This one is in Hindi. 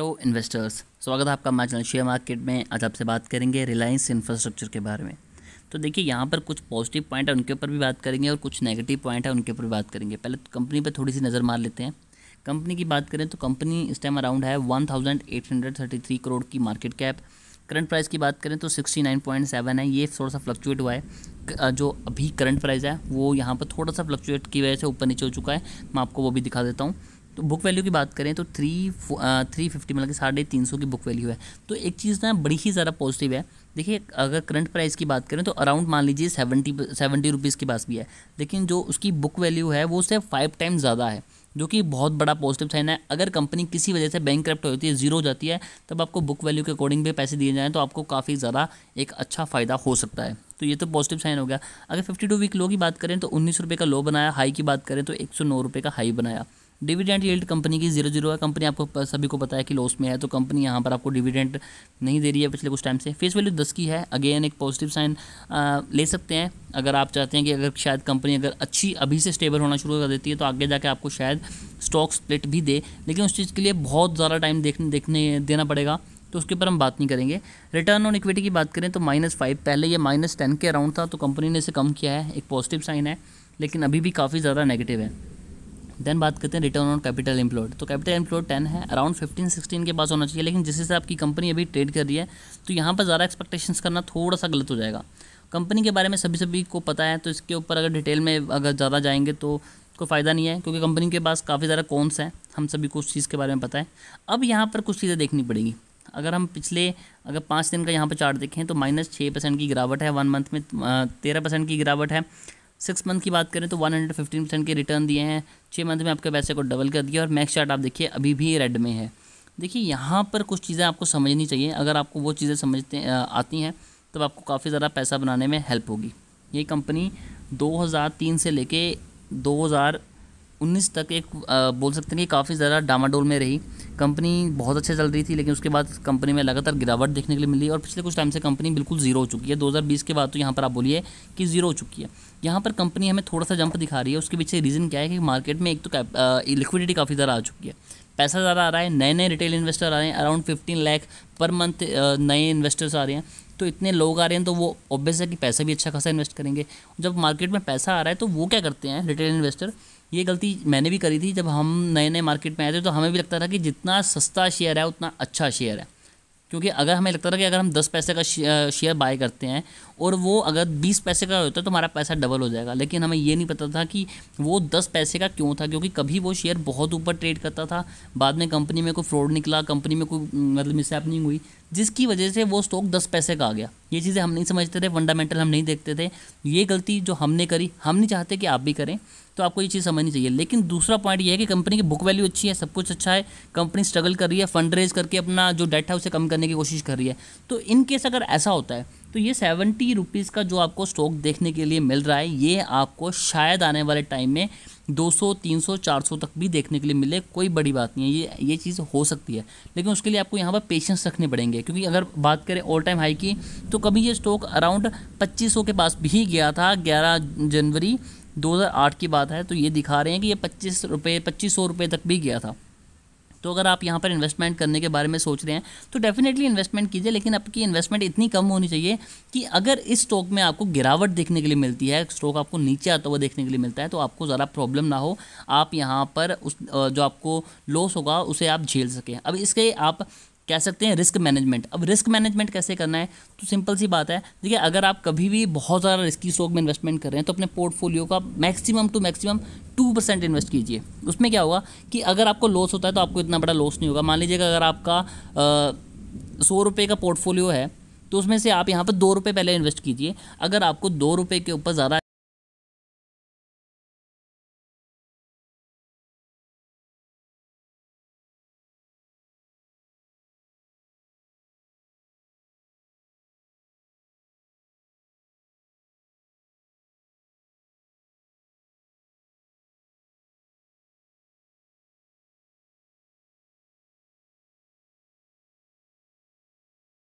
हेलो इन्वेस्टर्स स्वागत है आपका हमारे चैनल शेयर मार्केट में आज आपसे बात करेंगे रिलायंस इंफ्रास्ट्रक्चर के बारे में तो देखिए यहाँ पर कुछ पॉजिटिव पॉइंट है उनके ऊपर भी बात करेंगे और कुछ नेगेटिव पॉइंट है उनके ऊपर भी बात करेंगे पहले तो कंपनी पर थोड़ी सी नज़र मार लेते हैं कंपनी की बात करें तो कंपनी इस टाइम अराउंड है one thousand eight hundred thirty three crore की मार्केट कैप करंट प्राइस की बात करें तो सिक्सटी नाइन पॉइंट सेवन है ये थोड़ा सा फ्लक्चुएट हुआ है जो अभी करंट प्राइस है वो यहाँ पर थोड़ा सा फ्लक्चुएट की वजह से ऊपर नीचे हो चुका है मैं आपको वो भी दिखा देता हूँ तो बुक वैल्यू की बात करें तो थ्री थ्री फिफ्टी मतलब कि साढ़े तीन सौ की बुक वैल्यू है तो एक चीज़ ना बड़ी ही ज़्यादा पॉजिटिव है देखिए अगर करंट प्राइस की बात करें तो अराउंड मान लीजिए सेवेंटी सेवेंटी रुपीज़ के पास भी है लेकिन जो उसकी बुक वैल्यू है वो सिर्फ फाइव टाइम ज़्यादा है जो कि बहुत बड़ा पॉजिटिव साइन है अगर कंपनी किसी वजह से बैंक करप्ट होती है जीरो हो जाती है तब आपको बुक वैल्यू के अकॉर्डिंग भी पैसे दिए जाएँ तो आपको काफ़ी ज़्यादा एक अच्छा फ़ायदा हो सकता है तो ये तो पॉजिटिव साइन हो गया अगर फिफ्टी टू वीक लो की बात करें तो उन्नीस रुपये का लो बनाया हाई की बात करें तो एक सौ नौ रुपये का हाई बनाया डिविडेंट यील्ड कंपनी की जीरो जीरो है कंपनी आपको सभी को पता है कि लॉस में है तो कंपनी यहाँ पर आपको डिविडेंट नहीं दे रही है पिछले कुछ टाइम से फेस वैल्यू दस की है अगेन एक पॉजिटिव साइन ले सकते हैं अगर आप चाहते हैं कि अगर शायद कंपनी अगर अच्छी अभी से स्टेबल होना शुरू कर देती है तो आगे जाके आपको शायद स्टॉक स्प्लिट भी दे लेकिन उस चीज़ के लिए बहुत ज़्यादा टाइम देखने देखने देना पड़ेगा तो उसके ऊपर हम बात नहीं करेंगे रिटर्न ऑन इक्विटी की बात करें तो माइनस फाइव पहले ये माइनस टेन के अराउंड था तो कंपनी ने इसे कम किया है एक पॉजिटिव साइन है लेकिन अभी भी काफ़ी ज़्यादा नेगेटिव है देन बात करते हैं रिटर्न ऑन कैपिटल एम्प्लॉयड तो कैपिटल एम्प्लॉयड टेन है अराउंड फिफ्टीन सिक्सटीन के पास होना चाहिए लेकिन जिस हिसाब आपकी कंपनी अभी ट्रेड कर रही है तो यहाँ पर ज़्यादा एक्सपेक्टेशन करना थोड़ा सा गलत हो जाएगा कंपनी के बारे में सभी सभी को पता है तो इसके ऊपर अगर डिटेल में अगर ज़्यादा जाएंगे तो कोई फ़ायदा नहीं है क्योंकि कंपनी के पास काफ़ी ज़्यादा कौनस हैं हम सभी को उस चीज़ के बारे में पता है अब यहाँ पर कुछ चीज़ें देखनी पड़ेगी अगर हम पिछले अगर पाँच दिन का यहाँ पर चार्ट देखें तो माइनस छः परसेंट की गिरावट है वन मंथ में तेरह परसेंट की गिरावट है सिक्स मंथ की बात करें तो वन हंड्रेड फिफ्टीन परसेंट के रिटर्न दिए हैं छः मंथ में आपके पैसे को डबल कर दिया और मैक्स चार्ट आप देखिए अभी भी रेड में है देखिए यहाँ पर कुछ चीज़ें आपको समझनी चाहिए अगर आपको वो चीज़ें समझते आती हैं तब आपको काफ़ी ज़्यादा पैसा बनाने में हेल्प होगी ये कंपनी 2003 से लेके 2019 तक एक आ, बोल सकते हैं कि काफ़ी ज़्यादा डामाडोल में रही कंपनी बहुत अच्छे चल रही थी लेकिन उसके बाद कंपनी में लगातार गिरावट देखने के लिए मिली और पिछले कुछ टाइम से कंपनी बिल्कुल जीरो हो चुकी है 2020 के बाद तो यहाँ पर आप बोलिए कि जीरो हो चुकी है यहाँ पर कंपनी हमें थोड़ा सा जंप दिखा रही है उसके पीछे रीज़न क्या है कि मार्केट में एक तो लिक्विडिटी काफ़ी ज़्यादा आ चुकी है पैसा ज़्यादा आ रहा है नए नए रिटेल इन्वेस्टर आ रहे हैं around fifteen lakh per month नए इन्वेस्टर्स आ रहे हैं तो इतने लोग आ रहे हैं तो वो ऑब्वियस है कि पैसा भी अच्छा खासा इन्वेस्ट करेंगे जब मार्केट में पैसा आ रहा है तो वो क्या करते हैं रिटेल इन्वेस्टर ये गलती मैंने भी करी थी जब हम नए नए मार्केट में आए थे तो हमें भी लगता था कि जितना सस्ता शेयर है उतना अच्छा शेयर है क्योंकि अगर हमें लगता था कि अगर हम दस पैसे का शेयर बाय करते हैं और वो अगर बीस पैसे का होता तो हमारा पैसा डबल हो जाएगा लेकिन हमें ये नहीं पता था कि वो दस पैसे का क्यों था क्योंकि कभी वो शेयर बहुत ऊपर ट्रेड करता था बाद में कंपनी में कोई फ्रॉड निकला कंपनी में कोई हम्म, मतलब मिसहैपनिंग हुई जिसकी वजह से वो स्टॉक दस पैसे का आ गया ये चीज़ें हम नहीं समझते थे फंडामेंटल हम नहीं देखते थे ये गलती जो हमने करी हम नहीं चाहते कि आप भी करें तो आपको ये चीज़ समझनी चाहिए लेकिन दूसरा पॉइंट ये है कि कंपनी की बुक वैल्यू अच्छी है सब कुछ अच्छा है कंपनी स्ट्रगल कर रही है फंड रेज करके अपना जो डेट है उसे कम करने की कोशिश कर रही है तो इन केस अगर ऐसा होता है तो ये सेवेंटी रुपीज़ का जो आपको स्टॉक देखने के लिए मिल रहा है ये आपको शायद आने वाले टाइम में 200, 300, 400 तक भी देखने के लिए मिले कोई बड़ी बात नहीं है ये ये चीज़ हो सकती है लेकिन उसके लिए आपको यहाँ पर पेशेंस रखने पड़ेंगे क्योंकि अगर बात करें ऑल टाइम हाई की तो कभी ये स्टॉक अराउंड 2500 के पास भी गया था 11 जनवरी 2008 की बात है तो ये दिखा रहे हैं कि ये पच्चीस रुपये पच्चीस सौ रुपये तक भी गया था तो अगर आप यहाँ पर इन्वेस्टमेंट करने के बारे में सोच रहे हैं तो डेफिनेटली इन्वेस्टमेंट कीजिए लेकिन आपकी इन्वेस्टमेंट इतनी कम होनी चाहिए कि अगर इस स्टॉक में आपको गिरावट देखने के लिए मिलती है स्टॉक आपको नीचे आता हुआ देखने के लिए मिलता है तो आपको ज़्यादा प्रॉब्लम ना हो आप यहाँ पर उस जो आपको लॉस होगा उसे आप झेल सकें अब इसके आप कह सकते हैं रिस्क मैनेजमेंट अब रिस्क मैनेजमेंट कैसे करना है तो सिंपल सी बात है देखिए अगर आप कभी भी बहुत ज़्यादा रिस्की स्टॉक में इन्वेस्टमेंट कर रहे हैं तो अपने पोर्टफोलियो का maximum two maximum two percent invest कीजिए उसमें क्या होगा कि अगर आपको लॉस होता है तो आपको इतना बड़ा लॉस नहीं होगा मान लीजिएगा अगर आपका सौ रुपये का पोर्टफोलियो है तो उसमें से आप यहाँ पर दो रुपये पहले इन्वेस्ट कीजिए अगर आपको दो रुपये के ऊपर ज़्यादा